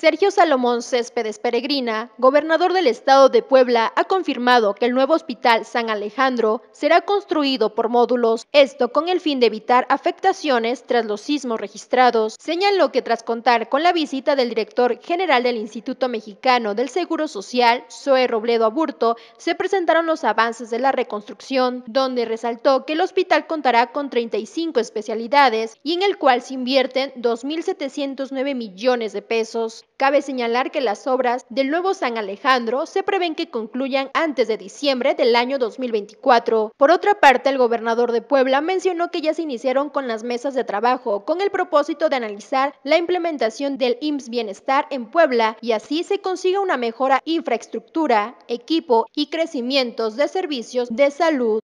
Sergio Salomón Céspedes Peregrina, gobernador del estado de Puebla, ha confirmado que el nuevo hospital San Alejandro será construido por módulos, esto con el fin de evitar afectaciones tras los sismos registrados. Señaló que tras contar con la visita del director general del Instituto Mexicano del Seguro Social, Zoe Robledo Aburto, se presentaron los avances de la reconstrucción, donde resaltó que el hospital contará con 35 especialidades y en el cual se invierten 2.709 millones de pesos. Cabe señalar que las obras del nuevo San Alejandro se prevén que concluyan antes de diciembre del año 2024. Por otra parte, el gobernador de Puebla mencionó que ya se iniciaron con las mesas de trabajo con el propósito de analizar la implementación del IMSS Bienestar en Puebla y así se consiga una mejora infraestructura, equipo y crecimientos de servicios de salud.